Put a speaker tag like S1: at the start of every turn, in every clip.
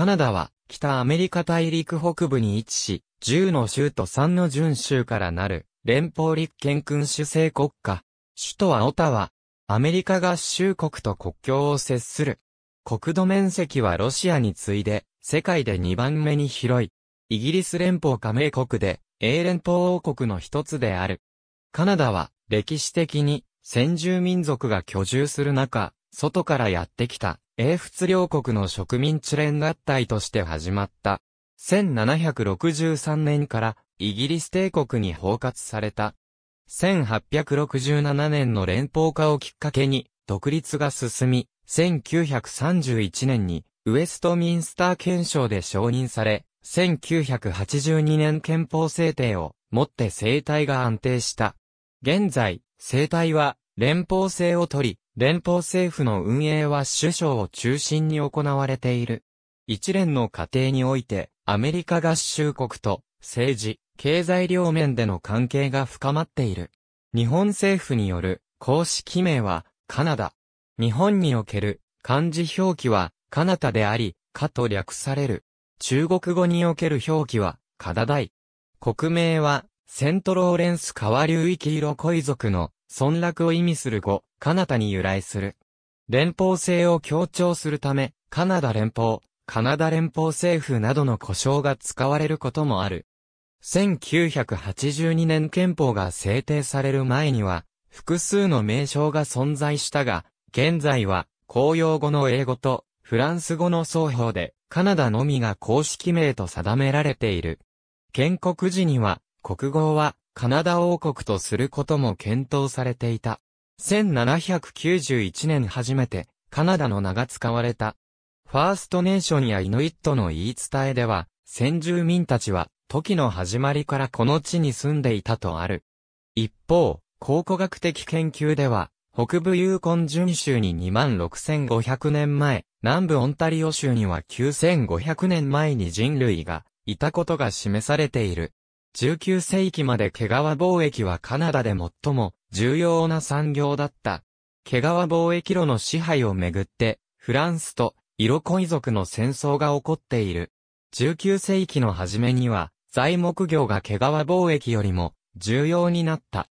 S1: カナダは北アメリカ大陸北部に位置し、10の州と3の準州からなる連邦立憲君主制国家。首都はオタワ。アメリカ合衆国と国境を接する。国土面積はロシアに次いで、世界で2番目に広い。イギリス連邦加盟国で、英連邦王国の一つである。カナダは、歴史的に、先住民族が居住する中、外からやってきた、英仏両国の植民地連合体として始まった。1763年からイギリス帝国に包括された。1867年の連邦化をきっかけに独立が進み、1931年にウェストミンスター憲章で承認され、1982年憲法制定をもって生態が安定した。現在、生態は連邦制を取り、連邦政府の運営は首相を中心に行われている。一連の過程において、アメリカ合衆国と政治、経済両面での関係が深まっている。日本政府による公式名はカナダ。日本における漢字表記はカナタであり、かと略される。中国語における表記はカダダイ。国名はセントローレンス川流域色恋族の村落を意味する語、カナダに由来する。連邦制を強調するため、カナダ連邦、カナダ連邦政府などの呼称が使われることもある。1982年憲法が制定される前には、複数の名称が存在したが、現在は、公用語の英語とフランス語の双方で、カナダのみが公式名と定められている。建国時には、国語は、カナダ王国とすることも検討されていた。1791年初めて、カナダの名が使われた。ファーストネーションやイヌイットの言い伝えでは、先住民たちは、時の始まりからこの地に住んでいたとある。一方、考古学的研究では、北部ユーコン準州に26,500年前、南部オンタリオ州には9,500年前に人類がいたことが示されている。19世紀まで毛皮貿易はカナダで最も重要な産業だった。毛皮貿易路の支配をめぐって、フランスと色恋族の戦争が起こっている。19世紀の初めには、材木業が毛皮貿易よりも重要になった。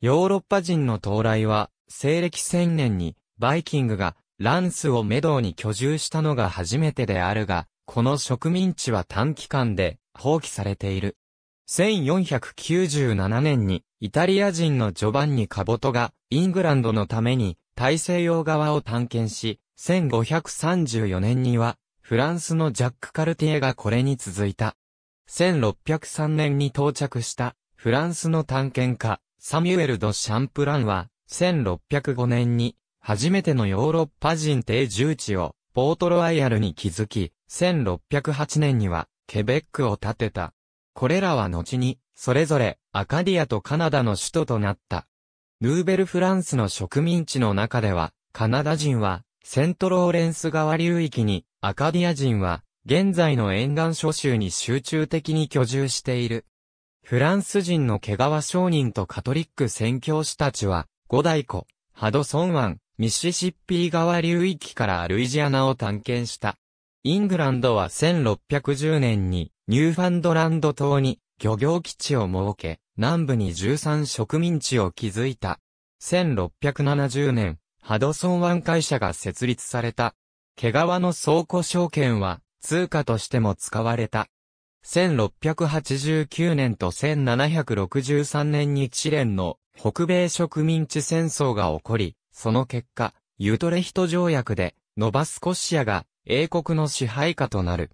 S1: ヨーロッパ人の到来は、西暦1000年にバイキングがランスをメドウに居住したのが初めてであるが、この植民地は短期間で放棄されている。1497年に、イタリア人のジョバンニ・カボトが、イングランドのために、大西洋側を探検し、1534年には、フランスのジャック・カルティエがこれに続いた。1603年に到着した、フランスの探検家、サミュエル・ド・シャンプランは、1605年に、初めてのヨーロッパ人定住地を、ポートロワイヤルに築き、1608年には、ケベックを建てた。これらは後に、それぞれ、アカディアとカナダの首都となった。ヌーベルフランスの植民地の中では、カナダ人は、セントローレンス川流域に、アカディア人は、現在の沿岸諸州に集中的に居住している。フランス人の毛川商人とカトリック宣教師たちは、五大湖、ハドソン湾、ミシシッピー川流域からルイジアナを探検した。イングランドは1610年にニューファンドランド島に漁業基地を設け、南部に13植民地を築いた。1670年、ハドソン湾会社が設立された。毛皮の倉庫証券は通貨としても使われた。1689年と1763年にチレンの北米植民地戦争が起こり、その結果、ユトレヒト条約でノバスコシアが英国の支配下となる。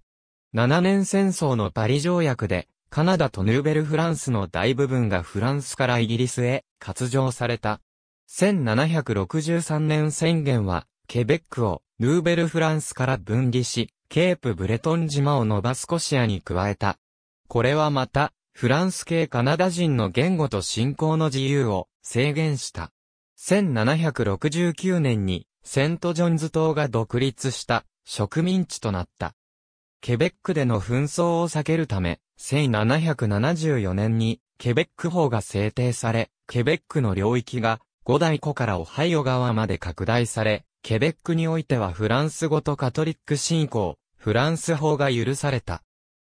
S1: 7年戦争のパリ条約で、カナダとヌーベルフランスの大部分がフランスからイギリスへ割譲された。1763年宣言は、ケベックをヌーベルフランスから分離し、ケープブレトン島をノバスコシアに加えた。これはまた、フランス系カナダ人の言語と信仰の自由を制限した。1769年にセントジョンズ島が独立した植民地となった。ケベックでの紛争を避けるため、1774年にケベック法が制定され、ケベックの領域が五大湖からオハイオ川まで拡大され、ケベックにおいてはフランス語とカトリック信仰、フランス法が許された。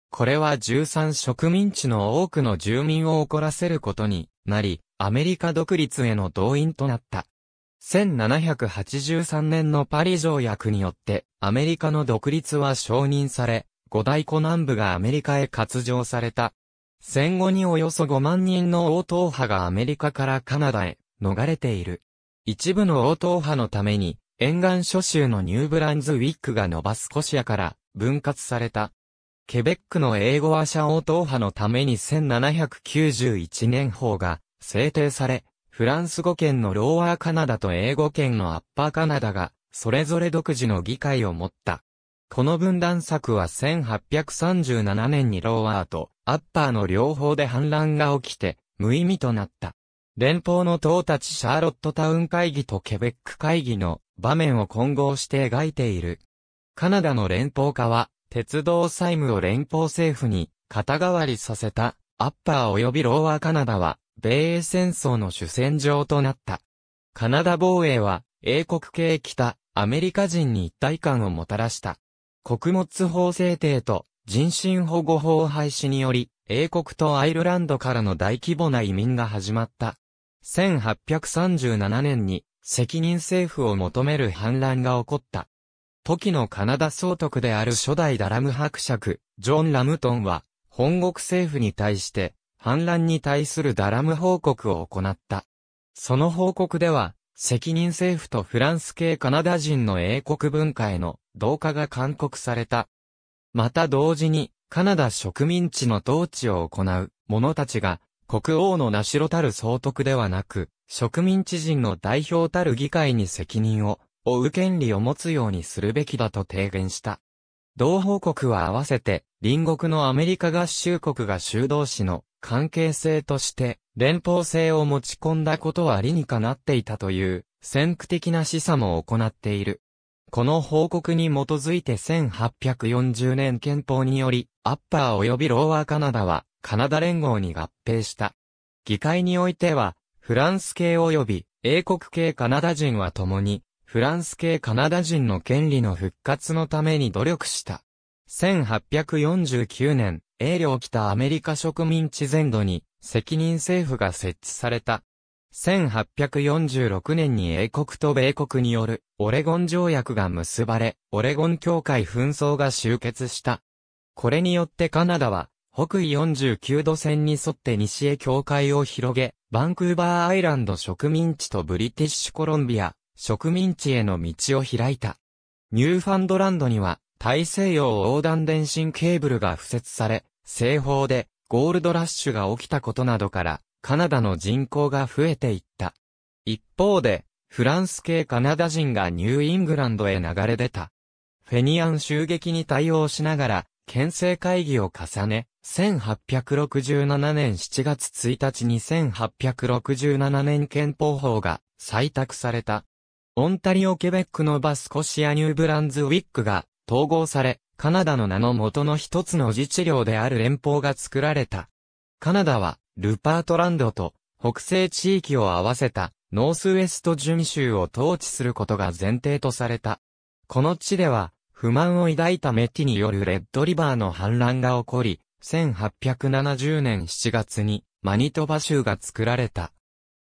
S1: これは13植民地の多くの住民を怒らせることになり、アメリカ独立への動員となった。1783年のパリ条約によって、アメリカの独立は承認され、五大湖南部がアメリカへ割譲された。戦後におよそ5万人の応答派がアメリカからカナダへ逃れている。一部の応答派のために、沿岸諸州のニューブランズウィックがノバスコシアから分割された。ケベックの英語話者応答派のために1791年法が制定され、フランス語圏のローアーカナダと英語圏のアッパーカナダが、それぞれ独自の議会を持った。この分断策は1837年にローアーとアッパーの両方で反乱が起きて、無意味となった。連邦の党たちシャーロットタウン会議とケベック会議の場面を混合して描いている。カナダの連邦化は、鉄道債務を連邦政府に肩代わりさせた、アッパー及びローアーカナダは、米英戦争の主戦場となった。カナダ防衛は、英国系北、アメリカ人に一体感をもたらした。穀物法制定と人身保護法廃止により、英国とアイルランドからの大規模な移民が始まった。1837年に責任政府を求める反乱が起こった。時のカナダ総督である初代ダラム伯爵、ジョン・ラムトンは、本国政府に対して、反乱に対するダラム報告を行った。その報告では、責任政府とフランス系カナダ人の英国文化への同化が勧告された。また同時に、カナダ植民地の統治を行う者たちが、国王の名代たる総督ではなく、植民地人の代表たる議会に責任を負う権利を持つようにするべきだと提言した。同報告は合わせて、隣国のアメリカ合衆国が修道士の関係性として連邦制を持ち込んだことは理にかなっていたという先駆的な示唆も行っている。この報告に基づいて1840年憲法により、アッパー及びローアーカナダはカナダ連合に合併した。議会においては、フランス系及び英国系カナダ人は共に、フランス系カナダ人の権利の復活のために努力した。1849年、英領北アメリカ植民地全土に責任政府が設置された。1846年に英国と米国によるオレゴン条約が結ばれ、オレゴン協会紛争が終結した。これによってカナダは北緯49度線に沿って西へ境界を広げ、バンクーバーアイランド植民地とブリティッシュコロンビア植民地への道を開いた。ニューファンドランドには大西洋横断電信ケーブルが敷設され、西方でゴールドラッシュが起きたことなどから、カナダの人口が増えていった。一方で、フランス系カナダ人がニューイングランドへ流れ出た。フェニアン襲撃に対応しながら、県政会議を重ね、1867年7月1日に1867年憲法法が採択された。オンタリオケベックのバスコシアニューブランズウィックが統合され、カナダの名の元の一つの自治領である連邦が作られた。カナダは、ルパートランドと北西地域を合わせたノースウエスト準州を統治することが前提とされた。この地では、不満を抱いたメティによるレッドリバーの反乱が起こり、1870年7月にマニトバ州が作られた。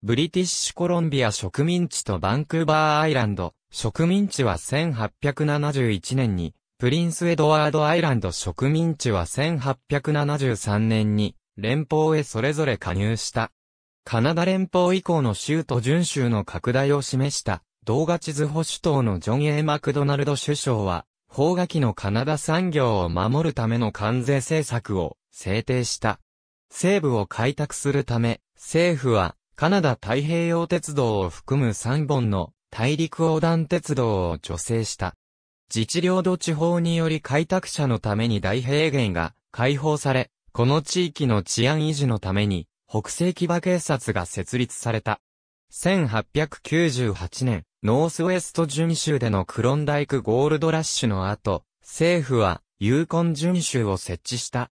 S1: ブリティッシュコロンビア植民地とバンクーバーアイランド、植民地は1871年に、プリンスエドワードアイランド植民地は1873年に、連邦へそれぞれ加入した。カナダ連邦以降の州と準州の拡大を示した、動画地図保守党のジョン・エイマクドナルド首相は、法画期のカナダ産業を守るための関税政策を制定した。西部を開拓するため、政府はカナダ太平洋鉄道を含む3本の大陸横断鉄道を助成した。自治領土地方により開拓者のために大平原が解放され、この地域の治安維持のために、北西騎馬警察が設立された。1898年、ノースウェスト巡州でのクロンダイクゴールドラッシュの後、政府は、ユーコン州を設置した。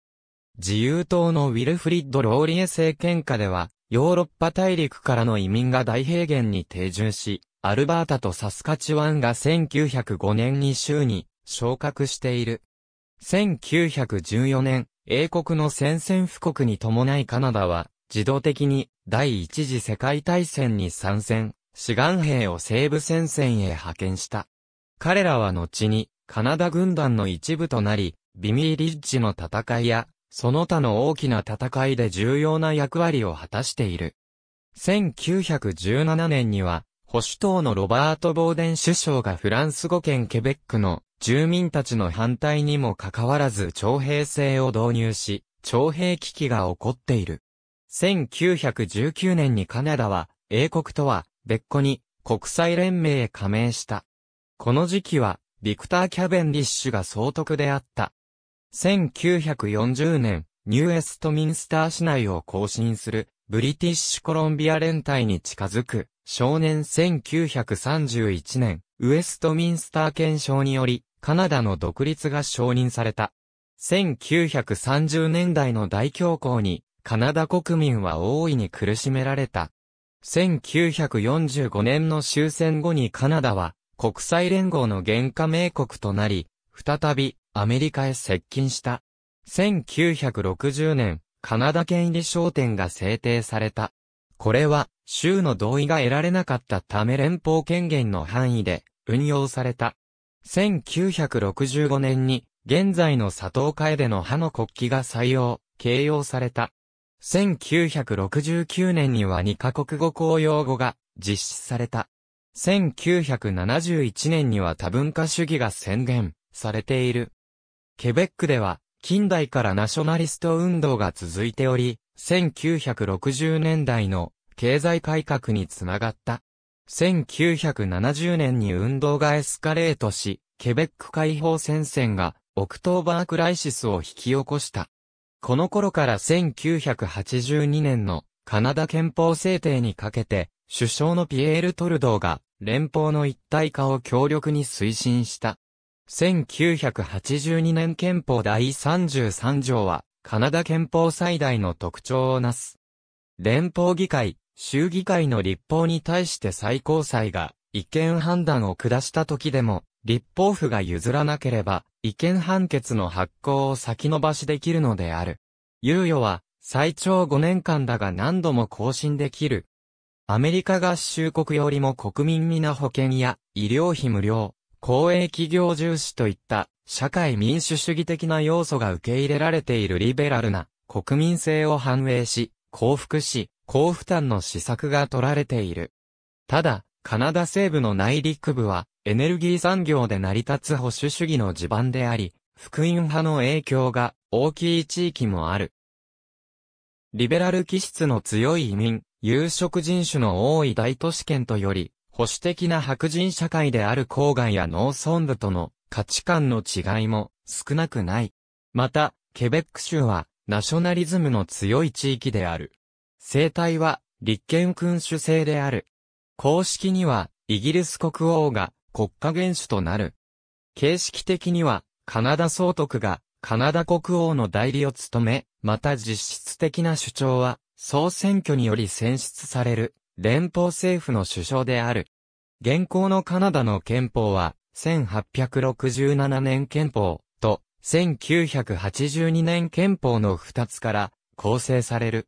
S1: 自由党のウィルフリッド・ローリエ政権下では、ヨーロッパ大陸からの移民が大平原に定住し、アルバータとサスカチワンが1905年に州に昇格している。1914年、英国の宣戦布告に伴いカナダは、自動的に第一次世界大戦に参戦、志願兵を西部戦線へ派遣した。彼らは後に、カナダ軍団の一部となり、ビミーリッジの戦いや、その他の大きな戦いで重要な役割を果たしている。1917年には、保守党のロバート・ボーデン首相がフランス語圏ケベックの住民たちの反対にもかかわらず徴兵制を導入し、徴兵危機が起こっている。1919年にカナダは英国とは別個に国際連盟へ加盟した。この時期はビクター・キャベンディッシュが総督であった。1940年、ニューエストミンスター市内を更新するブリティッシュコロンビア連隊に近づく、少年1931年、ウエストミンスター憲章により、カナダの独立が承認された。1930年代の大恐慌に、カナダ国民は大いに苦しめられた。1945年の終戦後にカナダは、国際連合の原価名国となり、再び、アメリカへ接近した。1960年、カナダ県入り商店が制定された。これは、州の同意が得られなかったため連邦権限の範囲で運用された。1965年に、現在の佐藤楓の歯の国旗が採用、形容された。1969年には2カ国語公用語が実施された。1971年には多文化主義が宣言されている。ケベックでは近代からナショナリスト運動が続いており、1960年代の経済改革につながった。1970年に運動がエスカレートし、ケベック解放戦線がオクトーバークライシスを引き起こした。この頃から1982年のカナダ憲法制定にかけて、首相のピエール・トルドーが連邦の一体化を強力に推進した。1982年憲法第33条は、カナダ憲法最大の特徴をなす。連邦議会、州議会の立法に対して最高裁が違憲判断を下した時でも、立法府が譲らなければ、違憲判決の発行を先延ばしできるのである。猶予は、最長5年間だが何度も更新できる。アメリカ合衆国よりも国民皆保険や医療費無料、公営企業重視といった社会民主主義的な要素が受け入れられているリベラルな国民性を反映し、幸福し、高負担の施策が取られている。ただ、カナダ西部の内陸部はエネルギー産業で成り立つ保守主義の地盤であり、福音派の影響が大きい地域もある。リベラル気質の強い移民、有色人種の多い大都市圏とより、保守的な白人社会である郊外や農村部との価値観の違いも少なくない。また、ケベック州はナショナリズムの強い地域である。生態は立憲君主制である。公式にはイギリス国王が国家元首となる。形式的にはカナダ総督がカナダ国王の代理を務め、また実質的な主張は総選挙により選出される連邦政府の首相である。現行のカナダの憲法は、1867年憲法と1982年憲法の2つから構成される。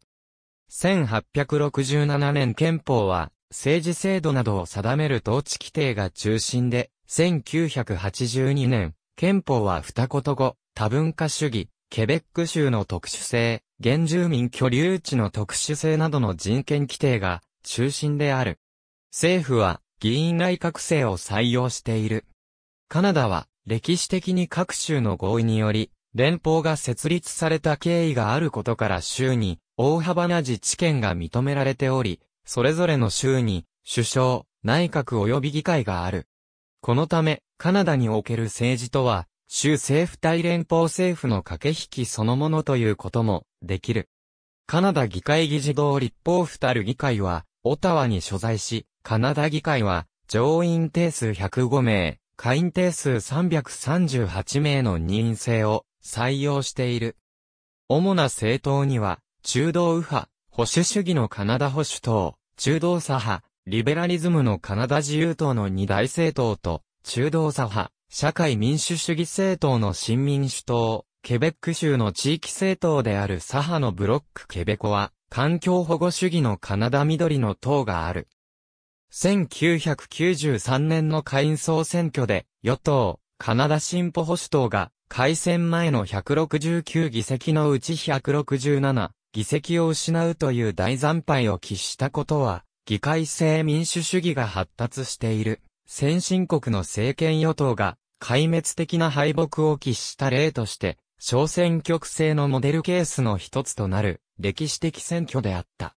S1: 1867年憲法は、政治制度などを定める統治規定が中心で、1982年、憲法は二言語、多文化主義、ケベック州の特殊性、原住民居留地の特殊性などの人権規定が中心である。政府は議員内閣制を採用している。カナダは歴史的に各州の合意により、連邦が設立された経緯があることから州に大幅な自治権が認められており、それぞれの州に首相、内閣及び議会がある。このため、カナダにおける政治とは、州政府対連邦政府の駆け引きそのものということもできる。カナダ議会議事堂立法府たる議会は、オタワに所在し、カナダ議会は、上院定数105名、下院定数338名の任員制を採用している。主な政党には、中道右派、保守主義のカナダ保守党、中道左派、リベラリズムのカナダ自由党の二大政党と、中道左派、社会民主主義政党の新民主党、ケベック州の地域政党である左派のブロックケベコは、環境保護主義のカナダ緑の党がある。1993年の下院総選挙で、与党、カナダ進歩保守党が、改選前の169議席のうち167議席を失うという大惨敗を喫したことは、議会制民主主義が発達している、先進国の政権与党が、壊滅的な敗北を喫した例として、小選挙区制のモデルケースの一つとなる。歴史的選挙であった。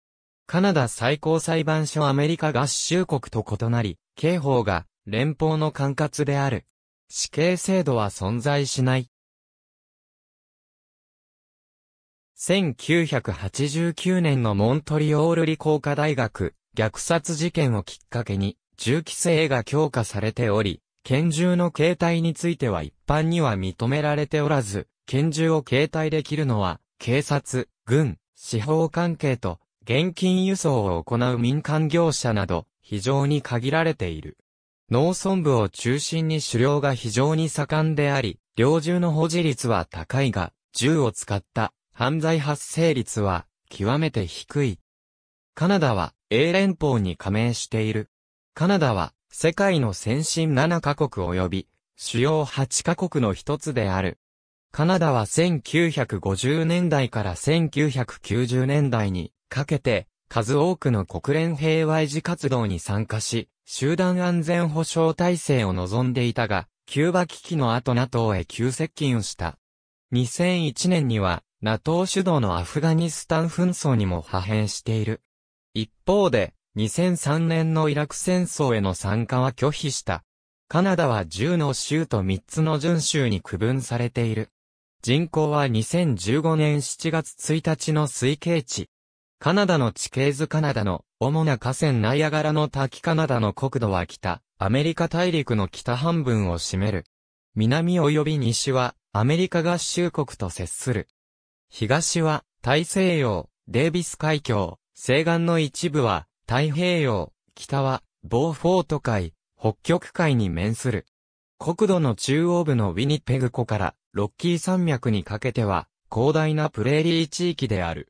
S1: カナダ最高裁判所アメリカ合衆国と異なり、刑法が連邦の管轄である。死刑制度は存在しない。1989年のモントリオール理工科大学虐殺事件をきっかけに銃規制が強化されており、拳銃の携帯については一般には認められておらず、拳銃を携帯できるのは警察、軍、司法関係と現金輸送を行う民間業者など非常に限られている。農村部を中心に狩猟が非常に盛んであり、猟銃の保持率は高いが、銃を使った犯罪発生率は極めて低い。カナダは英連邦に加盟している。カナダは世界の先進7カ国及び主要8カ国の一つである。カナダは1950年代から1990年代にかけて数多くの国連平和維持活動に参加し、集団安全保障体制を望んでいたが、キューバ危機の後 NATO へ急接近した。2001年には NATO 主導のアフガニスタン紛争にも派遣している。一方で、2003年のイラク戦争への参加は拒否した。カナダは10の州と3つの準州に区分されている。人口は2015年7月1日の推計値。カナダの地形図カナダの主な河川ナイアガラの滝カナダの国土は北、アメリカ大陸の北半分を占める。南及び西はアメリカ合衆国と接する。東は大西洋、デービス海峡、西岸の一部は太平洋、北はボーフォート海、北極海に面する。国土の中央部のウィニペグ湖からロッキー山脈にかけては、広大なプレーリー地域である。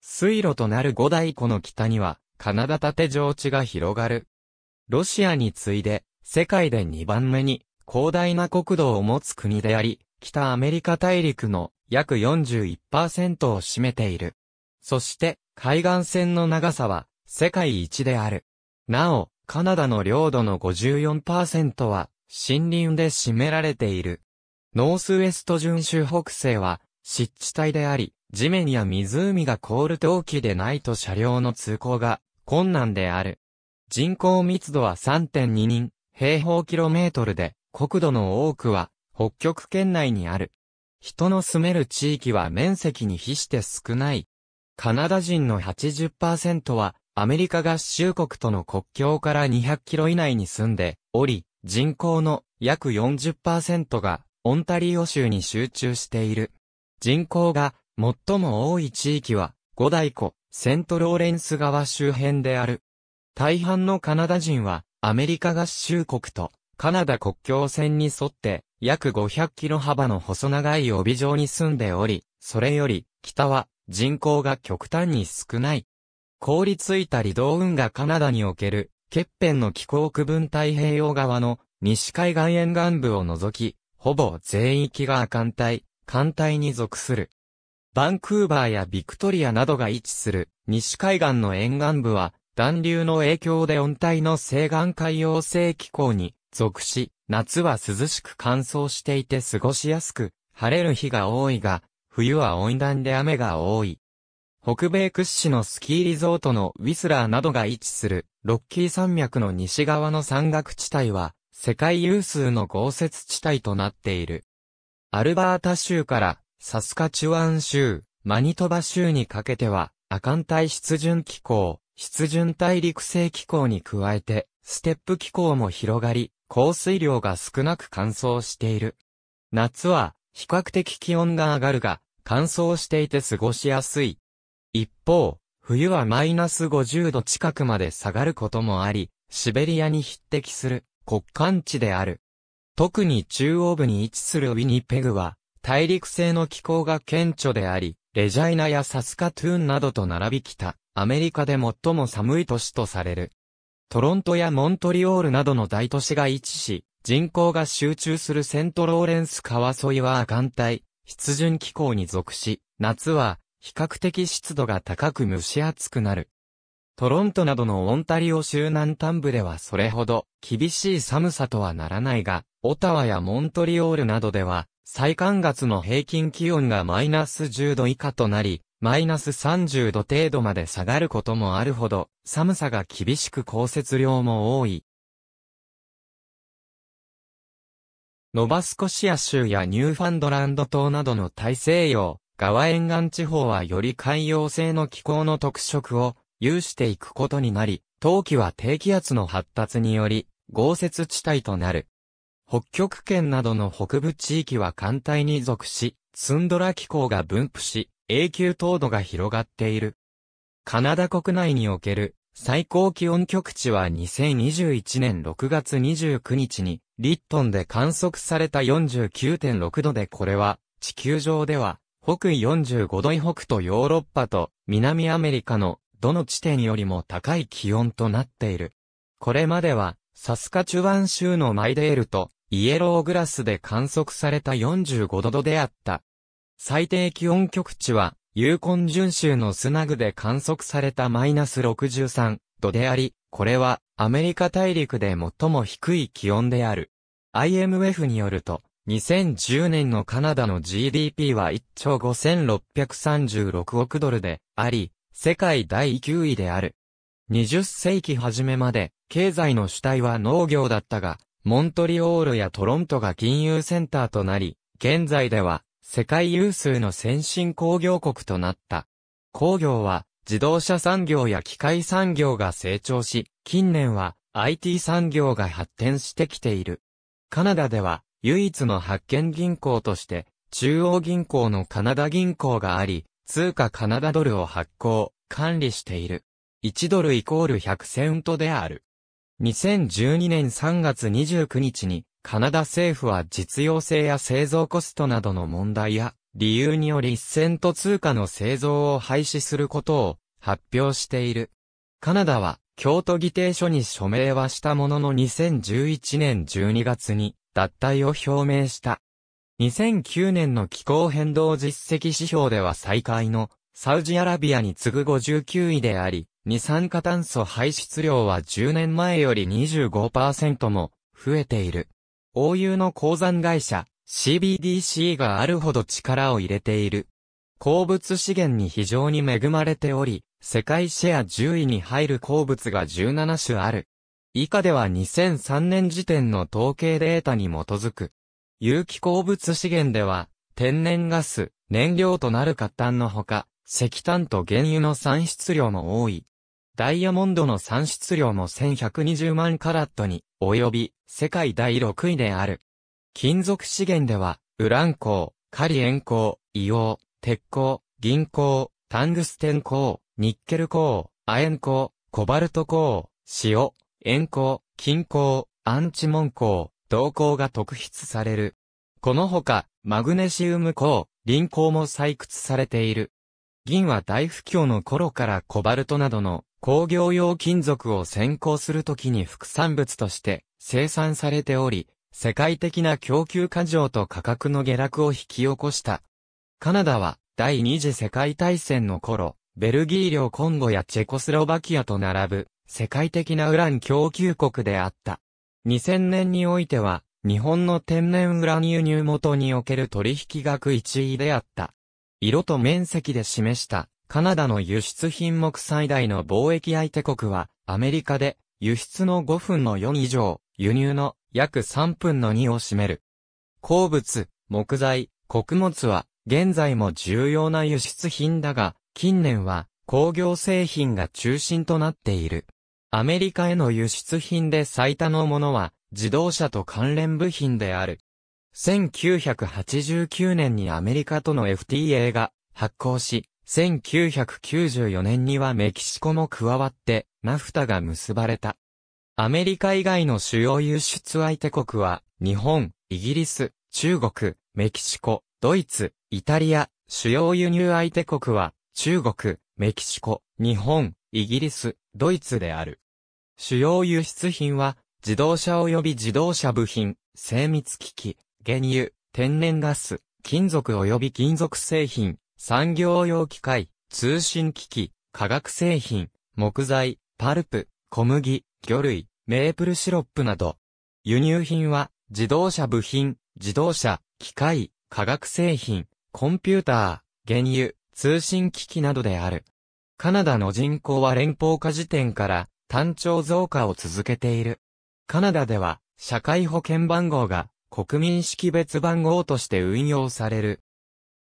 S1: 水路となる五大湖の北には、カナダ縦上地が広がる。ロシアに次いで、世界で2番目に、広大な国土を持つ国であり、北アメリカ大陸の約41%を占めている。そして、海岸線の長さは世界一である。なお、カナダの領土の54%は森林で占められている。ノースウエスト準州北西は、湿地帯であり、地面や湖が凍る陶器でないと車両の通行が困難である。人口密度は3.2人、平方キロメートルで、国土の多くは北極圏内にある。人の住める地域は面積に比して少ない。カナダ人の80%はアメリカ合衆国との国境から200キロ以内に住んでおり、人口の約40%がオンタリオ州に集中している。人口が最も多い地域は、五大湖、セントローレンス川周辺である。大半のカナダ人は、アメリカ合衆国と、カナダ国境線に沿って、約500キロ幅の細長い帯状に住んでおり、それより、北は、人口が極端に少ない。凍りついた離道運河カナダにおける、欠片の気候区分太平洋側の西海岸沿岸部を除き、ほぼ全域が艦寒帯、寒帯に属する。バンクーバーやビクトリアなどが位置する西海岸の沿岸部は、暖流の影響で温帯の西岸海洋性気候に属し、夏は涼しく乾燥していて過ごしやすく、晴れる日が多いが、冬は温暖で雨が多い。北米屈指のスキーリゾートのウィスラーなどが位置するロッキー山脈の西側の山岳地帯は、世界有数の豪雪地帯となっている。アルバータ州からサスカチュワン州、マニトバ州にかけては、亜寒帯湿潤気候、湿潤大陸性気候に加えて、ステップ気候も広がり、降水量が少なく乾燥している。夏は、比較的気温が上がるが、乾燥していて過ごしやすい。一方、冬はマイナス50度近くまで下がることもあり、シベリアに匹敵する。国間地である。特に中央部に位置するウィニペグは、大陸性の気候が顕著であり、レジャイナやサスカトゥーンなどと並び北、アメリカで最も寒い都市とされる。トロントやモントリオールなどの大都市が位置し、人口が集中するセントローレンス川沿いは亜寒帯、湿潤気候に属し、夏は比較的湿度が高く蒸し暑くなる。トロントなどのオンタリオ州南端部ではそれほど厳しい寒さとはならないが、オタワやモントリオールなどでは、最寒月の平均気温がマイナス10度以下となり、マイナス30度程度まで下がることもあるほど、寒さが厳しく降雪量も多い。ノバスコシア州やニューファンドランド島などの大西洋、側沿岸地方はより海洋性の気候の特色を有していくことになり、冬季は低気圧の発達により、豪雪地帯となる。北極圏などの北部地域は寒帯に属し、ツンドラ気候が分布し、永久凍土が広がっている。カナダ国内における最高気温局地は2021年6月29日にリットンで観測された49.6度でこれは地球上では北緯45度以北とヨーロッパと南アメリカのどの地点よりも高い気温となっている。これまでは、サスカチュワン州のマイデールとイエローグラスで観測された45度であった。最低気温極地は、ユーコン準州のスナグで観測されたマイナス63度であり、これはアメリカ大陸で最も低い気温である。IMF によると、2010年のカナダの GDP は1兆5636億ドルであり、世界第9位である。20世紀初めまで、経済の主体は農業だったが、モントリオールやトロントが金融センターとなり、現在では、世界有数の先進工業国となった。工業は、自動車産業や機械産業が成長し、近年は、IT 産業が発展してきている。カナダでは、唯一の発見銀行として、中央銀行のカナダ銀行があり、通貨カナダドルを発行、管理している。1ドルイコール100セントである。2012年3月29日に、カナダ政府は実用性や製造コストなどの問題や、理由により1セント通貨の製造を廃止することを発表している。カナダは、京都議定書に署名はしたものの2011年12月に脱退を表明した。2009年の気候変動実績指標では最下位のサウジアラビアに次ぐ59位であり、二酸化炭素排出量は10年前より25%も増えている。欧友の鉱山会社 CBDC があるほど力を入れている。鉱物資源に非常に恵まれており、世界シェア10位に入る鉱物が17種ある。以下では2003年時点の統計データに基づく。有機鉱物資源では、天然ガス、燃料となる活炭のほか、石炭と原油の産出量も多い。ダイヤモンドの産出量も1120万カラットに、及び、世界第6位である。金属資源では、ウラン鉱、カリエン鉱、硫黄、鉄鉱、銀鉱、タングステン鉱、ニッケル鉱、亜鉛鉱、コバルト鉱、塩、塩鉱、金鉱、アンチモン鉱、動向が特筆される。このほか、マグネシウム鉱、リン鉱も採掘されている。銀は大不況の頃からコバルトなどの工業用金属を先行するときに副産物として生産されており、世界的な供給過剰と価格の下落を引き起こした。カナダは第二次世界大戦の頃、ベルギー領コンゴやチェコスロバキアと並ぶ世界的なウラン供給国であった。2000年においては、日本の天然ウラン輸入元における取引額1位であった。色と面積で示したカナダの輸出品目最大の貿易相手国はアメリカで輸出の5分の4以上、輸入の約3分の2を占める。鉱物、木材、穀物は現在も重要な輸出品だが、近年は工業製品が中心となっている。アメリカへの輸出品で最多のものは、自動車と関連部品である。1989年にアメリカとの FTA が発行し、1994年にはメキシコも加わって、ナフタが結ばれた。アメリカ以外の主要輸出相手国は、日本、イギリス、中国、メキシコ、ドイツ、イタリア、主要輸入相手国は、中国、メキシコ、日本、イギリス、ドイツである。主要輸出品は、自動車及び自動車部品、精密機器、原油、天然ガス、金属及び金属製品、産業用機械、通信機器、化学製品、木材、パルプ、小麦、魚類、メープルシロップなど。輸入品は、自動車部品、自動車、機械、化学製品、コンピューター、原油、通信機器などである。カナダの人口は連邦化時点から単調増加を続けている。カナダでは社会保険番号が国民識別番号として運用される。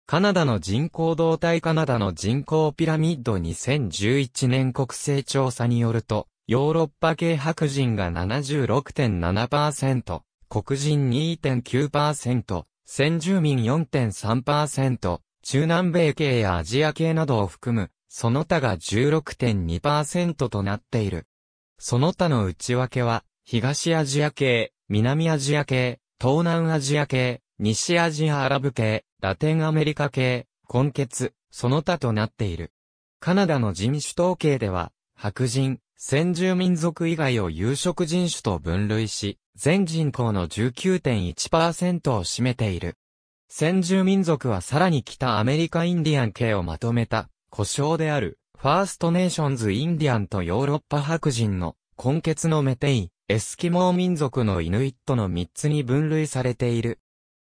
S1: カナダの人口動態カナダの人口ピラミッド2011年国勢調査によると、ヨーロッパ系白人が76.7%、黒人2.9%、先住民4.3%、中南米系やアジア系などを含むその他が16.2%となっている。その他の内訳は、東アジア系、南アジア系、東南アジア系、西アジアアラブ系、ラテンアメリカ系、根血、その他となっている。カナダの人種統計では、白人、先住民族以外を有色人種と分類し、全人口の19.1%を占めている。先住民族はさらに北アメリカインディアン系をまとめた故障である、ファーストネーションズ・インディアンとヨーロッパ白人の根血のメテイ、エスキモー民族のイヌイットの3つに分類されている。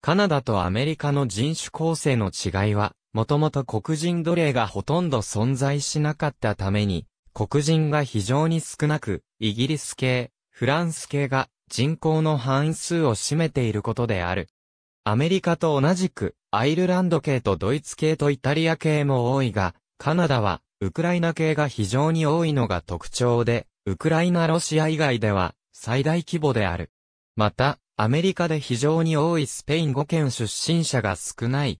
S1: カナダとアメリカの人種構成の違いは、もともと黒人奴隷がほとんど存在しなかったために、黒人が非常に少なく、イギリス系、フランス系が人口の半数を占めていることである。アメリカと同じく、アイルランド系とドイツ系とイタリア系も多いが、カナダは、ウクライナ系が非常に多いのが特徴で、ウクライナロシア以外では、最大規模である。また、アメリカで非常に多いスペイン語圏出身者が少ない。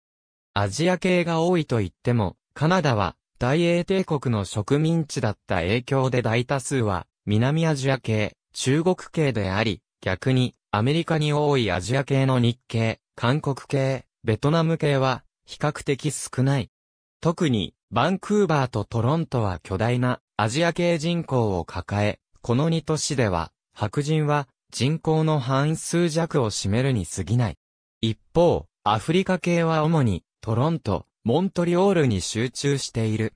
S1: アジア系が多いと言っても、カナダは大英帝国の植民地だった影響で大多数は南アジア系、中国系であり、逆にアメリカに多いアジア系の日系、韓国系、ベトナム系は比較的少ない。特にバンクーバーとトロントは巨大なアジア系人口を抱え、この2都市では白人は人口の半数弱を占めるに過ぎない。一方、アフリカ系は主にトロント、モントリオールに集中している。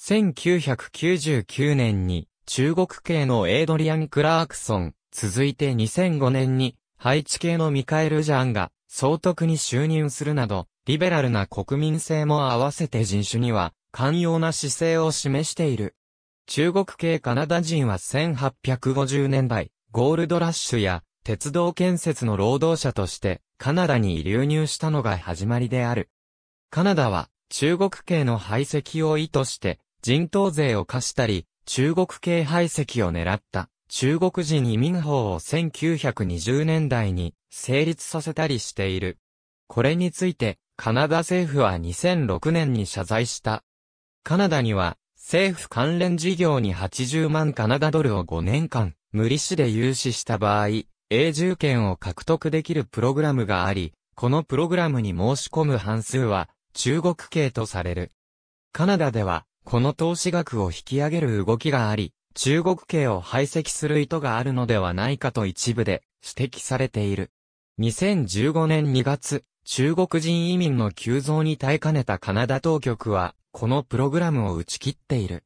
S1: 1999年に中国系のエイドリアン・クラークソン、続いて2005年にハイチ系のミカエル・ジャンが総督に就任するなど、リベラルな国民性も合わせて人種には、寛容な姿勢を示している。中国系カナダ人は1850年代、ゴールドラッシュや鉄道建設の労働者としてカナダに流入したのが始まりである。カナダは中国系の排斥を意図して人頭税を課したり、中国系排斥を狙った中国人移民法を1920年代に成立させたりしている。これについてカナダ政府は2006年に謝罪した。カナダには、政府関連事業に80万カナダドルを5年間、無利子で融資した場合、永住権を獲得できるプログラムがあり、このプログラムに申し込む半数は、中国系とされる。カナダでは、この投資額を引き上げる動きがあり、中国系を排斥する意図があるのではないかと一部で指摘されている。2015年2月、中国人移民の急増に耐えかねたカナダ当局は、このプログラムを打ち切っている。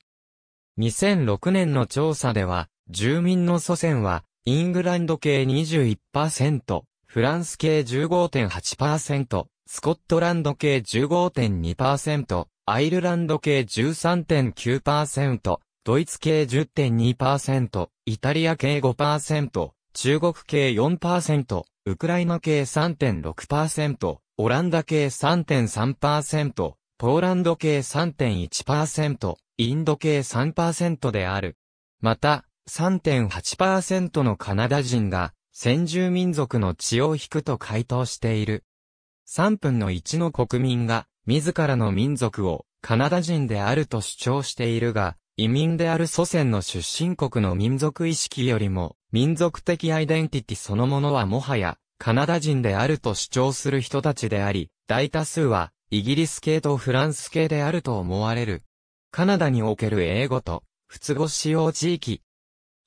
S1: 2006年の調査では、住民の祖先は、イングランド系21%、フランス系15.8%、スコットランド系15.2%、アイルランド系13.9%、ドイツ系10.2%、イタリア系5%、中国系4%、ウクライナ系3.6%、オランダ系3.3%、ポーランド系3.1%、インド系3%である。また、3.8%のカナダ人が先住民族の血を引くと回答している。3分の1の国民が自らの民族をカナダ人であると主張しているが、移民である祖先の出身国の民族意識よりも民族的アイデンティティそのものはもはや、カナダ人であると主張する人たちであり、大多数は、イギリス系とフランス系であると思われる。カナダにおける英語と、普通語使用地域。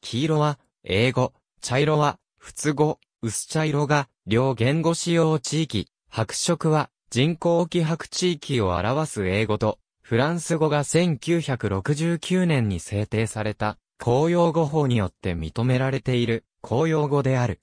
S1: 黄色は、英語、茶色は、普通語、薄茶色が、両言語使用地域。白色は、人工気白地域を表す英語と、フランス語が1969年に制定された。公用語法によって認められている公用語である。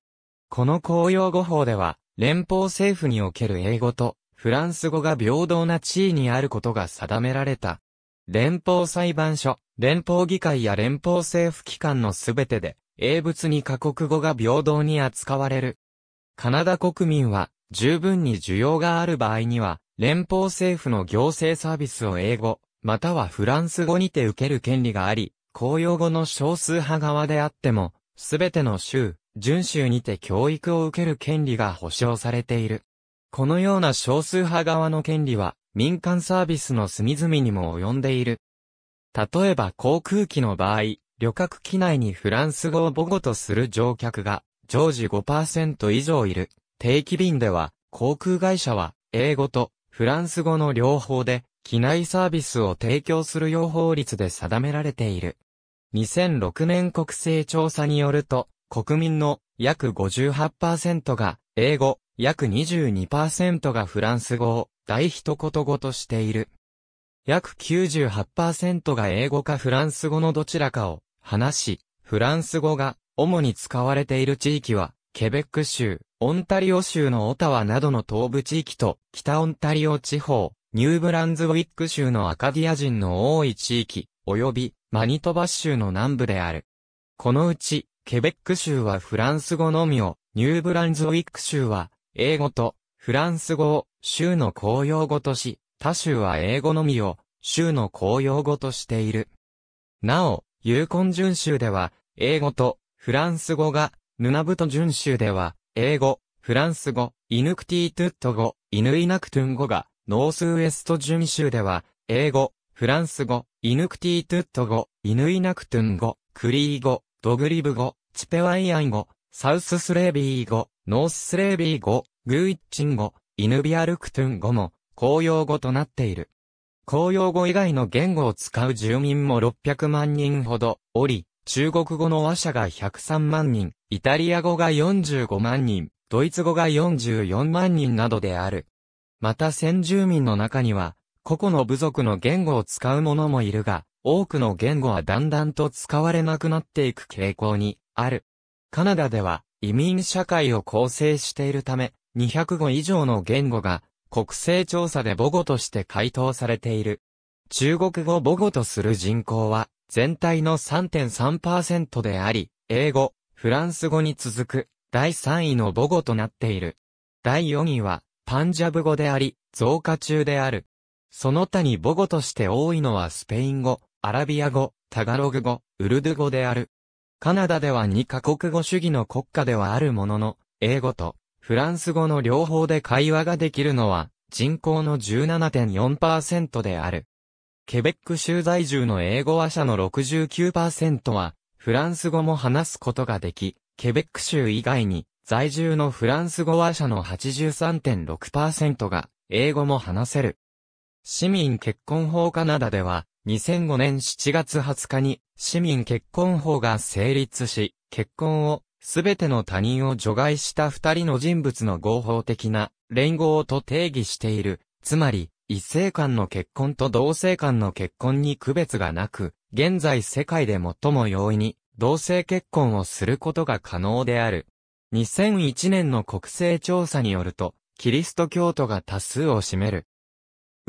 S1: この公用語法では、連邦政府における英語とフランス語が平等な地位にあることが定められた。連邦裁判所、連邦議会や連邦政府機関のすべてで、英仏に過国語が平等に扱われる。カナダ国民は、十分に需要がある場合には、連邦政府の行政サービスを英語、またはフランス語にて受ける権利があり、公用語の少数派側であっても、すべての州、準州にて教育を受ける権利が保障されている。このような少数派側の権利は、民間サービスの隅々にも及んでいる。例えば航空機の場合、旅客機内にフランス語を母語とする乗客が、常時5%以上いる。定期便では、航空会社は、英語とフランス語の両方で、機内サービスを提供する用法律で定められている。2006年国勢調査によると、国民の約58%が英語、約22%がフランス語を大一言語としている。約98%が英語かフランス語のどちらかを話し、フランス語が主に使われている地域は、ケベック州、オンタリオ州のオタワなどの東部地域と、北オンタリオ地方、ニューブランズウィック州のアカディア人の多い地域、及び、マニトバ州の南部である。このうち、ケベック州はフランス語のみを、ニューブランズウィック州は、英語と、フランス語を、州の公用語とし、他州は英語のみを、州の公用語としている。なお、ユーコン準州では、英語と、フランス語が、ヌナブト準州では、英語、フランス語、イヌクティートゥット語、イヌイナクトゥン語が、ノースウエスト準州では、英語、フランス語、イヌクティートゥット語、イヌイナクトゥン語、クリー語、ドグリブ語、チペワイアン語、サウススレービー語、ノーススレービー語、グーイッチン語、イヌビアルクトゥン語も、公用語となっている。公用語以外の言語を使う住民も600万人ほどおり、中国語の話者が103万人、イタリア語が45万人、ドイツ語が44万人などである。また先住民の中には、個々の部族の言語を使う者もいるが、多くの言語はだんだんと使われなくなっていく傾向にある。カナダでは移民社会を構成しているため、205以上の言語が国勢調査で母語として回答されている。中国語母語とする人口は全体の3.3%であり、英語、フランス語に続く第3位の母語となっている。第4位はパンジャブ語であり、増加中である。その他に母語として多いのはスペイン語、アラビア語、タガログ語、ウルドゥ語である。カナダでは2カ国語主義の国家ではあるものの、英語とフランス語の両方で会話ができるのは人口の17.4%である。ケベック州在住の英語話者の69%はフランス語も話すことができ、ケベック州以外に在住のフランス語話者の83.6%が英語も話せる。市民結婚法カナダでは、2005年7月20日に市民結婚法が成立し、結婚をすべての他人を除外した二人の人物の合法的な連合と定義している。つまり、異性間の結婚と同性間の結婚に区別がなく、現在世界で最も容易に同性結婚をすることが可能である。2001年の国勢調査によると、キリスト教徒が多数を占める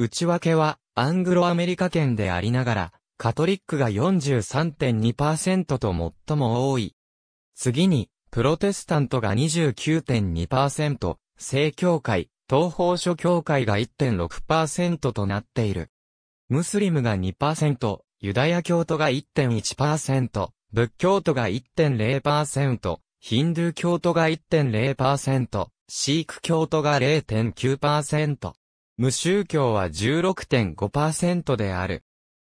S1: 内訳は、アングロアメリカ圏でありながら、カトリックが43.2%と最も多い。次に、プロテスタントが29.2%、正教会、東方諸教会が1.6%となっている。ムスリムが2%、ユダヤ教徒が1.1%、仏教徒が1.0%、ヒンドゥー教徒が1.0%、シーク教徒が0.9%。無宗教は16.5%である。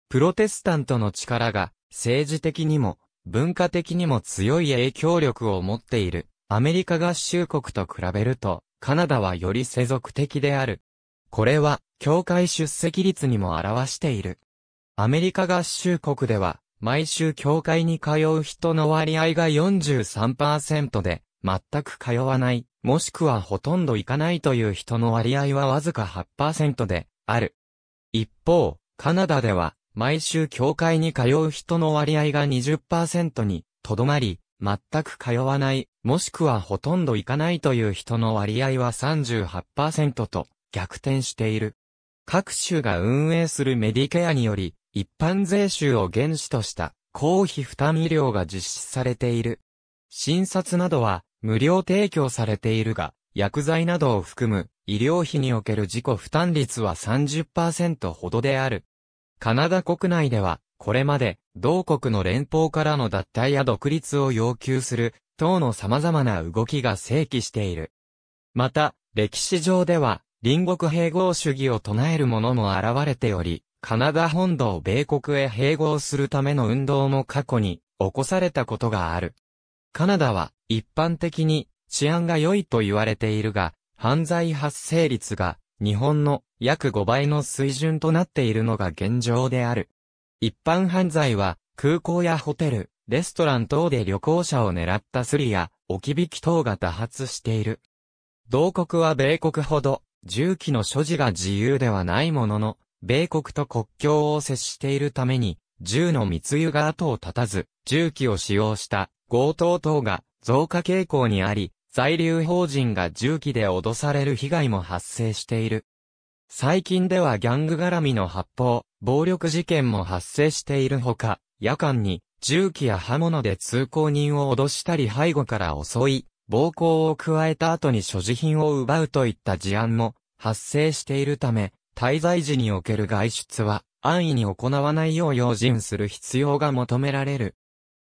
S1: プロテスタントの力が政治的にも文化的にも強い影響力を持っている。アメリカ合衆国と比べるとカナダはより世俗的である。これは教会出席率にも表している。アメリカ合衆国では毎週教会に通う人の割合が43%で、全く通わない、もしくはほとんど行かないという人の割合はわずか8%である。一方、カナダでは、毎週教会に通う人の割合が20%にとどまり、全く通わない、もしくはほとんど行かないという人の割合は38%と逆転している。各州が運営するメディケアにより、一般税収を原資とした公費負担医療が実施されている。診察などは無料提供されているが、薬剤などを含む医療費における自己負担率は30%ほどである。カナダ国内では、これまで、同国の連邦からの脱退や独立を要求する、等の様々な動きが正規している。また、歴史上では、隣国併合主義を唱える者も現れており、カナダ本土を米国へ併合するための運動も過去に起こされたことがある。カナダは一般的に治安が良いと言われているが、犯罪発生率が日本の約5倍の水準となっているのが現状である。一般犯罪は空港やホテル、レストラン等で旅行者を狙ったスリや置き引き等が多発している。同国は米国ほど銃器の所持が自由ではないものの、米国と国境を接しているために銃の密輸が後を絶たず、銃器を使用した強盗等が増加傾向にあり、在留邦人が銃器で脅される被害も発生している。最近ではギャング絡みの発砲、暴力事件も発生しているほか、夜間に銃器や刃物で通行人を脅したり背後から襲い、暴行を加えた後に所持品を奪うといった事案も発生しているため、滞在時における外出は安易に行わないよう用心する必要が求められる。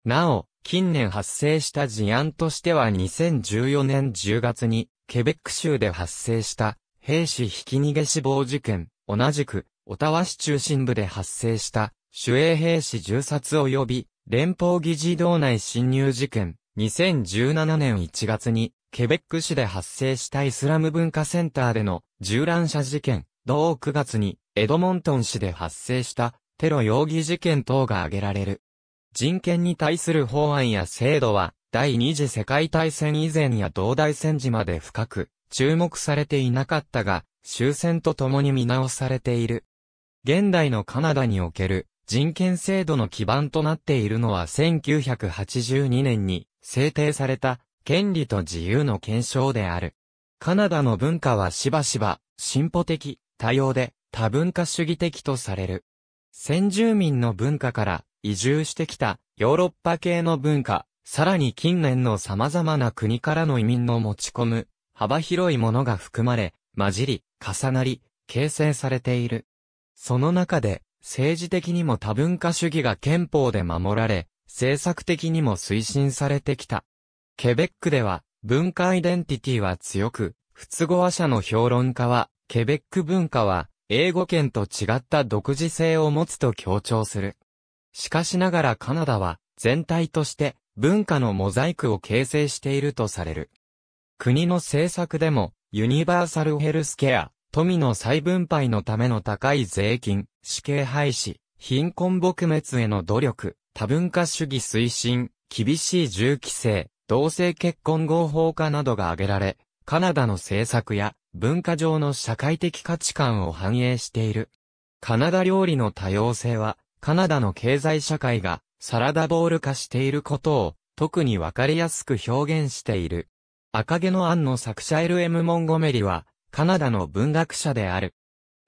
S1: なお、近年発生した事案としては2014年10月に、ケベック州で発生した、兵士ひき逃げ死亡事件、同じく、オタワ市中心部で発生した、守衛兵士銃殺及び、連邦議事堂内侵入事件、2017年1月に、ケベック市で発生したイスラム文化センターでの銃乱射事件、同9月にエドモントン市で発生したテロ容疑事件等が挙げられる。人権に対する法案や制度は、第二次世界大戦以前や同大戦時まで深く注目されていなかったが、終戦とともに見直されている。現代のカナダにおける人権制度の基盤となっているのは1982年に制定された権利と自由の検証である。カナダの文化はしばしば進歩的、多様で多文化主義的とされる。先住民の文化から移住してきたヨーロッパ系の文化、さらに近年の様々な国からの移民の持ち込む幅広いものが含まれ、混じり、重なり、形成されている。その中で、政治的にも多文化主義が憲法で守られ、政策的にも推進されてきた。ケベックでは、文化アイデンティティは強く、不都合者の評論家は、ケベック文化は、英語圏と違った独自性を持つと強調する。しかしながらカナダは全体として文化のモザイクを形成しているとされる。国の政策でもユニバーサルヘルスケア、富の再分配のための高い税金、死刑廃止、貧困撲滅への努力、多文化主義推進、厳しい銃規制、同性結婚合法化などが挙げられ、カナダの政策や文化上の社会的価値観を反映している。カナダ料理の多様性はカナダの経済社会がサラダボール化していることを特にわかりやすく表現している。赤毛のアンの作者 L.M. モンゴメリはカナダの文学者である。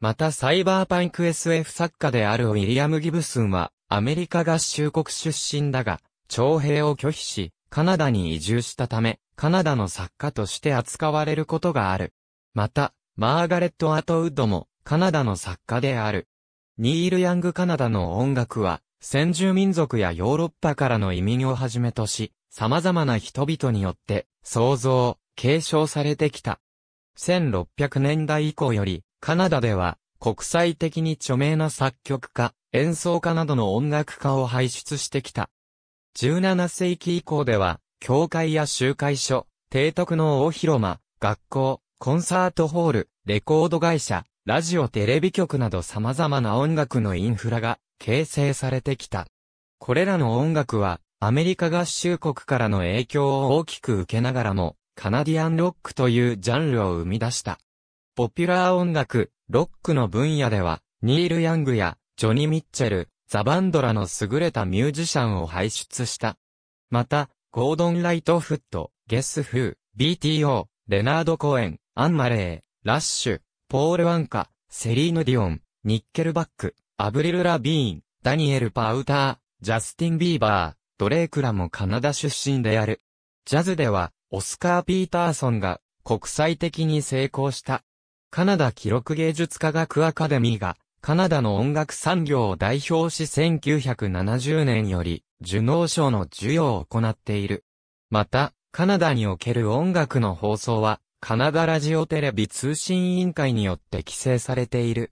S1: またサイバーパンク SF 作家であるウィリアム・ギブスンはアメリカ合衆国出身だが徴兵を拒否しカナダに移住したため、カナダの作家として扱われることがある。また、マーガレット・アトウッドも、カナダの作家である。ニール・ヤング・カナダの音楽は、先住民族やヨーロッパからの移民をはじめとし、様々な人々によって、創造、継承されてきた。1600年代以降より、カナダでは、国際的に著名な作曲家、演奏家などの音楽家を輩出してきた。17世紀以降では、教会や集会所、提督の大広間、学校、コンサートホール、レコード会社、ラジオテレビ局など様々な音楽のインフラが形成されてきた。これらの音楽はアメリカ合衆国からの影響を大きく受けながらもカナディアンロックというジャンルを生み出した。ポピュラー音楽、ロックの分野ではニール・ヤングやジョニー・ミッチェル、ザ・バンドラの優れたミュージシャンを輩出した。また、ゴードン・ライトフット、ゲス・フー、BTO、レナード・コエン、アン・マレー、ラッシュ、ポール・ワンカ、セリーヌ・ディオン、ニッケルバック、アブリル・ラビーン、ダニエル・パウター、ジャスティン・ビーバー、ドレイクらもカナダ出身である。ジャズでは、オスカー・ピーターソンが国際的に成功した。カナダ記録芸術科学アカデミーが、カナダの音楽産業を代表し1970年より、受能賞の授与を行っている。また、カナダにおける音楽の放送は、カナダラジオテレビ通信委員会によって規制されている。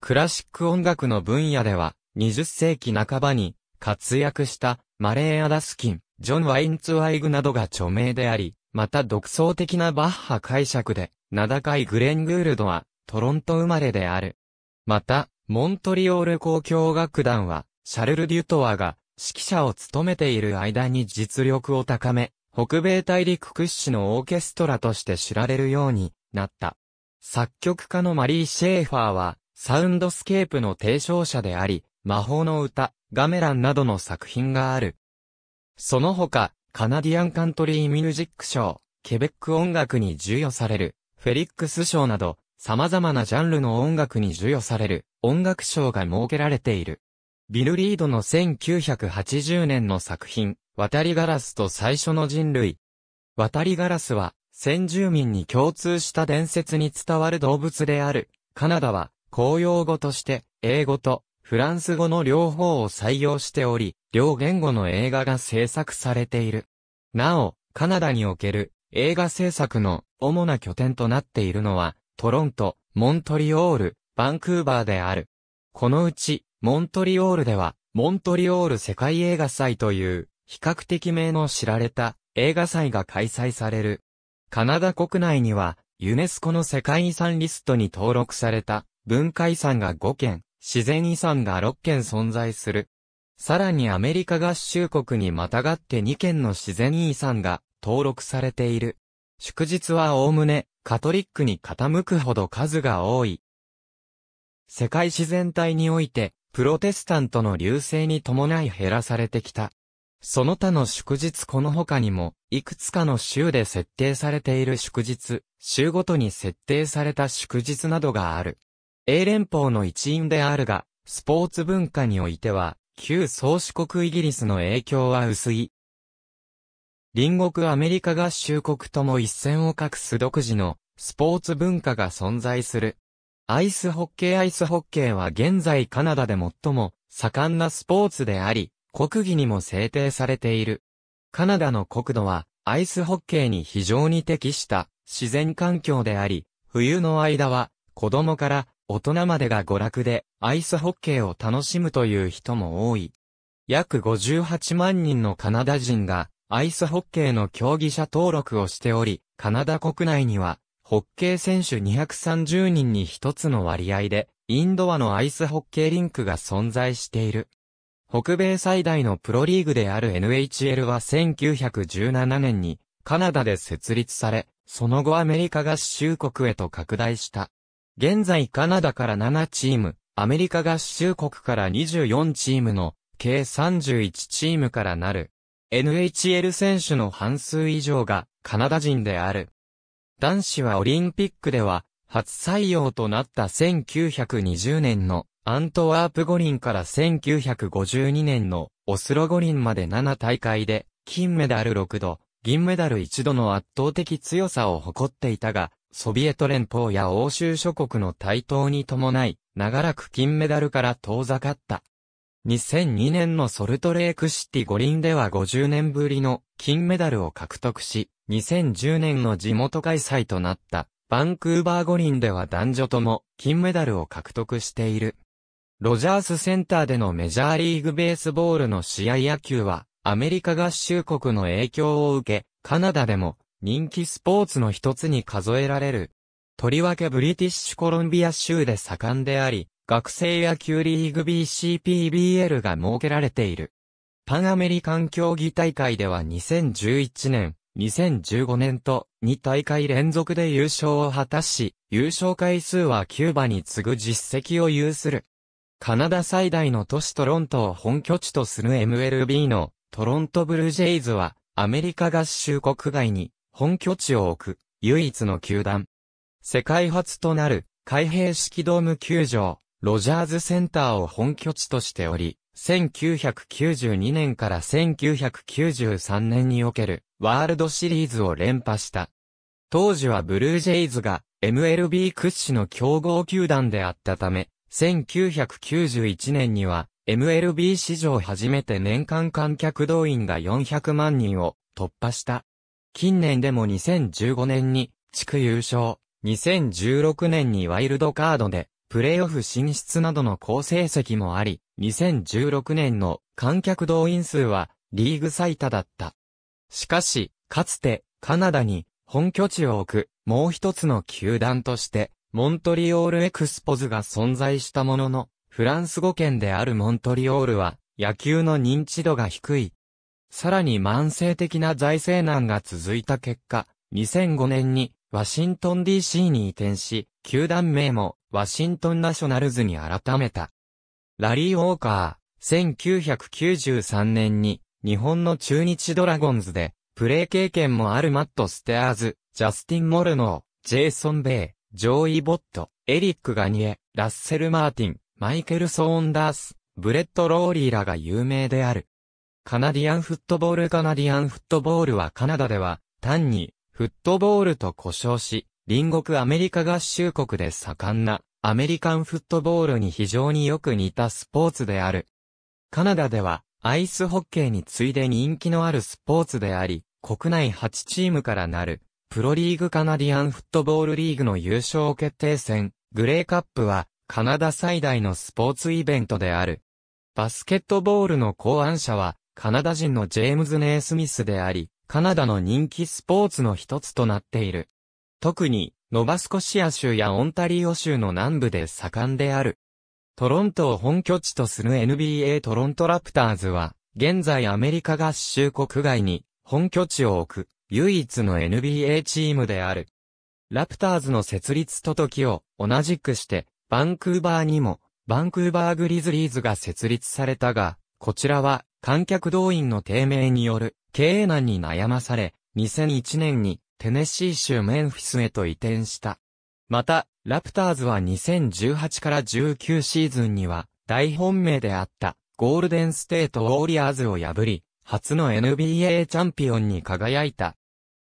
S1: クラシック音楽の分野では、20世紀半ばに活躍したマレー・アダスキン、ジョン・ワインツワイグなどが著名であり、また独創的なバッハ解釈で、名高いグレン・グールドはトロント生まれである。また、モントリオール交響楽団は、シャルル・デュトワが指揮者を務めている間に実力を高め、北米大陸屈指のオーケストラとして知られるようになった。作曲家のマリー・シェーファーは、サウンドスケープの提唱者であり、魔法の歌、ガメランなどの作品がある。その他、カナディアンカントリーミュージック賞、ケベック音楽に授与される、フェリックス賞など、様々なジャンルの音楽に授与される、音楽賞が設けられている。ビル・リードの1980年の作品、渡りガラスと最初の人類。渡りガラスは、先住民に共通した伝説に伝わる動物である。カナダは、公用語として、英語とフランス語の両方を採用しており、両言語の映画が制作されている。なお、カナダにおける映画制作の主な拠点となっているのは、トロント、モントリオール、バンクーバーである。このうち、モントリオールでは、モントリオール世界映画祭という、比較的名の知られた映画祭が開催される。カナダ国内には、ユネスコの世界遺産リストに登録された文化遺産が5件、自然遺産が6件存在する。さらにアメリカ合衆国にまたがって2件の自然遺産が登録されている。祝日はおおむねカトリックに傾くほど数が多い。世界自然体においてプロテスタントの流星に伴い減らされてきた。その他の祝日この他にも、いくつかの州で設定されている祝日、州ごとに設定された祝日などがある。英連邦の一員であるが、スポーツ文化においては、旧宗主国イギリスの影響は薄い。隣国アメリカ合衆国とも一線を画す独自のスポーツ文化が存在する。アイスホッケーアイスホッケーは現在カナダで最も盛んなスポーツであり、国技にも制定されている。カナダの国土はアイスホッケーに非常に適した自然環境であり、冬の間は子供から大人までが娯楽でアイスホッケーを楽しむという人も多い。約58万人のカナダ人がアイスホッケーの競技者登録をしており、カナダ国内にはホッケー選手230人に一つの割合で、インドアのアイスホッケーリンクが存在している。北米最大のプロリーグである NHL は1917年にカナダで設立され、その後アメリカ合衆国へと拡大した。現在カナダから7チーム、アメリカ合衆国から24チームの計31チームからなる。NHL 選手の半数以上がカナダ人である。男子はオリンピックでは、初採用となった1920年のアントワープ五輪から1952年のオスロ五輪まで7大会で、金メダル6度、銀メダル1度の圧倒的強さを誇っていたが、ソビエト連邦や欧州諸国の台頭に伴い、長らく金メダルから遠ざかった。2002年のソルトレークシティ五輪では50年ぶりの金メダルを獲得し、2010年の地元開催となったバンクーバー五輪では男女とも金メダルを獲得している。ロジャースセンターでのメジャーリーグベースボールの試合野球はアメリカ合衆国の影響を受け、カナダでも人気スポーツの一つに数えられる。とりわけブリティッシュコロンビア州で盛んであり、学生野球リーグ BCPBL が設けられている。パンアメリカン競技大会では2011年、2015年と2大会連続で優勝を果たし、優勝回数はキューバに次ぐ実績を有する。カナダ最大の都市トロントを本拠地とする MLB のトロントブルージェイズはアメリカ合衆国外に本拠地を置く唯一の球団。世界初となる開閉式ドーム球場ロジャーズセンターを本拠地としており、1992年から1993年におけるワールドシリーズを連覇した。当時はブルージェイズが MLB 屈指の強豪球団であったため、1991年には MLB 史上初めて年間観客動員が400万人を突破した。近年でも2015年に地区優勝、2016年にワイルドカードでプレーオフ進出などの好成績もあり、2016年の観客動員数はリーグ最多だった。しかし、かつてカナダに本拠地を置くもう一つの球団として、モントリオールエクスポズが存在したものの、フランス語圏であるモントリオールは野球の認知度が低い。さらに慢性的な財政難が続いた結果、2005年にワシントン DC に移転し、球団名もワシントンナショナルズに改めた。ラリー・ウォーカー、1993年に、日本の中日ドラゴンズで、プレー経験もあるマット・ステアーズ、ジャスティン・モルノー、ジェイソン・ベイ、ジョーイ・ボット、エリック・ガニエ、ラッセル・マーティン、マイケル・ソーンダース、ブレッド・ローリーらが有名である。カナディアンフットボールカナディアンフットボールはカナダでは、単に、フットボールと呼称し、隣国アメリカ合衆国で盛んな、アメリカンフットボールに非常によく似たスポーツである。カナダでは、アイスホッケーに次いで人気のあるスポーツであり、国内8チームからなる、プロリーグカナディアンフットボールリーグの優勝決定戦、グレーカップは、カナダ最大のスポーツイベントである。バスケットボールの考案者は、カナダ人のジェームズ・ネイスミスであり、カナダの人気スポーツの一つとなっている。特に、ノバスコシア州やオンタリオ州の南部で盛んである。トロントを本拠地とする NBA トロントラプターズは、現在アメリカ合衆国外に本拠地を置く唯一の NBA チームである。ラプターズの設立と時を同じくして、バンクーバーにも、バンクーバーグリズリーズが設立されたが、こちらは観客動員の低迷による経営難に悩まされ、2001年にテネシー州メンフィスへと移転した。また、ラプターズは2018から19シーズンには、大本命であった、ゴールデンステートウォーリアーズを破り、初の NBA チャンピオンに輝いた。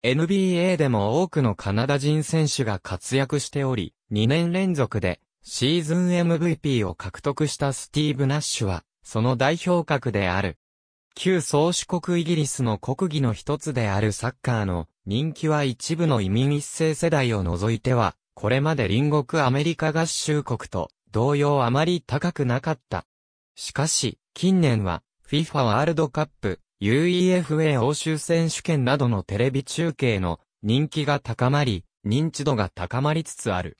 S1: NBA でも多くのカナダ人選手が活躍しており、2年連続でシーズン MVP を獲得したスティーブ・ナッシュは、その代表格である。旧宗主国イギリスの国技の一つであるサッカーの人気は一部の移民一世世代を除いては、これまで隣国アメリカ合衆国と同様あまり高くなかった。しかし、近年は FIFA ワールドカップ、UEFA 欧州選手権などのテレビ中継の人気が高まり、認知度が高まりつつある。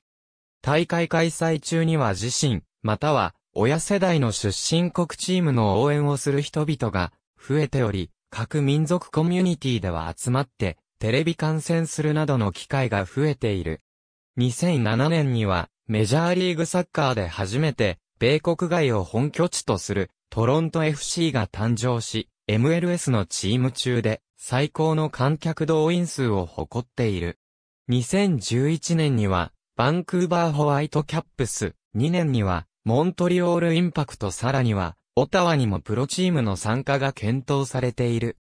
S1: 大会開催中には自身、または親世代の出身国チームの応援をする人々が増えており、各民族コミュニティでは集まってテレビ観戦するなどの機会が増えている。2007年には、メジャーリーグサッカーで初めて、米国外を本拠地とする、トロント FC が誕生し、MLS のチーム中で、最高の観客動員数を誇っている。2011年には、バンクーバーホワイトキャップス、2年には、モントリオールインパクトさらには、オタワにもプロチームの参加が検討されている。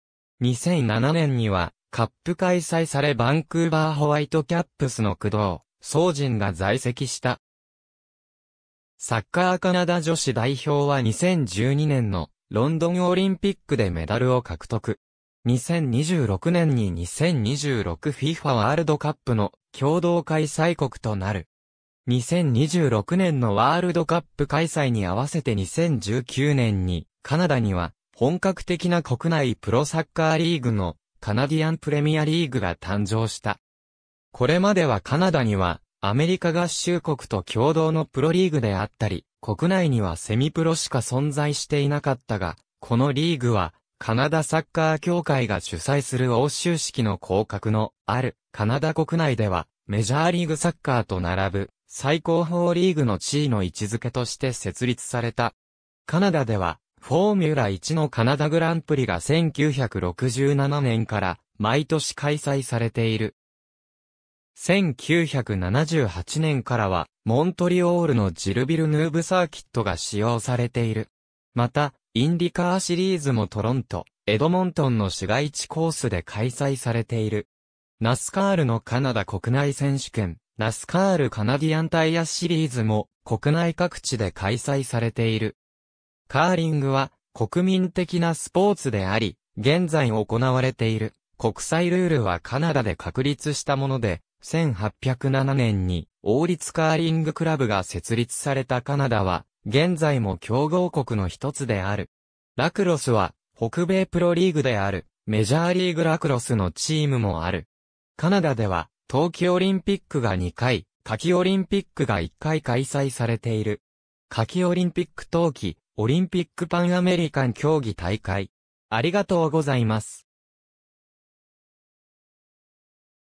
S1: 2007年には、カップ開催されバンクーバーホワイトキャップスの駆動、総人が在籍した。サッカーカナダ女子代表は2012年のロンドンオリンピックでメダルを獲得。2026年に 2026FIFA ワールドカップの共同開催国となる。2026年のワールドカップ開催に合わせて2019年にカナダには本格的な国内プロサッカーリーグのカナディアンプレミアリーグが誕生した。これまではカナダには、アメリカ合衆国と共同のプロリーグであったり、国内にはセミプロしか存在していなかったが、このリーグは、カナダサッカー協会が主催する欧州式の降格のあるカナダ国内ではメジャーリーグサッカーと並ぶ最高峰リーグの地位の位置づけとして設立された。カナダではフォーミュラ1のカナダグランプリが1967年から毎年開催されている。1978年からは、モントリオールのジルビルヌーブサーキットが使用されている。また、インディカーシリーズもトロント、エドモントンの市街地コースで開催されている。ナスカールのカナダ国内選手権、ナスカールカナディアンタイヤシリーズも国内各地で開催されている。カーリングは国民的なスポーツであり、現在行われている国際ルールはカナダで確立したもので、1807年に王立カーリングクラブが設立されたカナダは、現在も強豪国の一つである。ラクロスは北米プロリーグであるメジャーリーグラクロスのチームもある。カナダでは冬季オリンピックが2回、夏季オリンピックが1回開催されている。夏季オリンピック冬季オリンピックパンアメリカン競技大会。ありがとうございます。